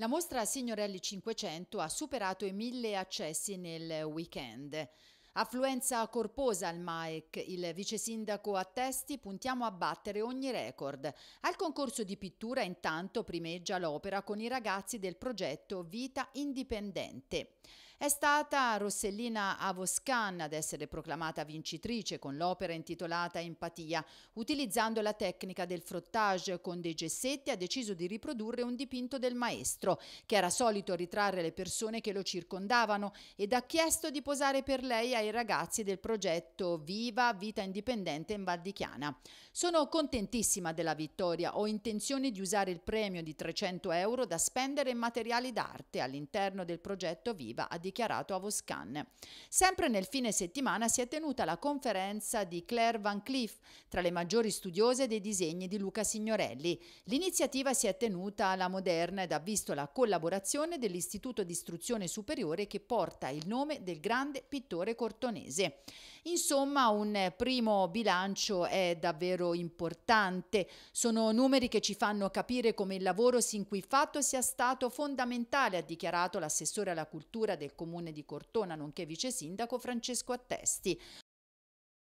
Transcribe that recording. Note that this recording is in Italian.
La mostra Signorelli 500 ha superato i mille accessi nel weekend. Affluenza corposa al MAEC, il vice sindaco attesti, puntiamo a battere ogni record. Al concorso di pittura intanto primeggia l'opera con i ragazzi del progetto Vita Indipendente. È stata Rossellina Avoscan ad essere proclamata vincitrice con l'opera intitolata Empatia. Utilizzando la tecnica del frottage con dei gessetti ha deciso di riprodurre un dipinto del maestro, che era solito ritrarre le persone che lo circondavano ed ha chiesto di posare per lei ai ragazzi del progetto Viva Vita Indipendente in Val di Chiana. Sono contentissima della vittoria, ho intenzione di usare il premio di 300 euro da spendere in materiali d'arte all'interno del progetto Viva a dichiarato Avoscan. Sempre nel fine settimana si è tenuta la conferenza di Claire Van Cleef, tra le maggiori studiose dei disegni di Luca Signorelli. L'iniziativa si è tenuta alla Moderna ed ha visto la collaborazione dell'Istituto di Istruzione Superiore che porta il nome del grande pittore cortonese. Insomma, un primo bilancio è davvero importante. Sono numeri che ci fanno capire come il lavoro sin qui fatto sia stato fondamentale, ha dichiarato l'assessore alla cultura del comune di Cortona, nonché vice sindaco Francesco Attesti.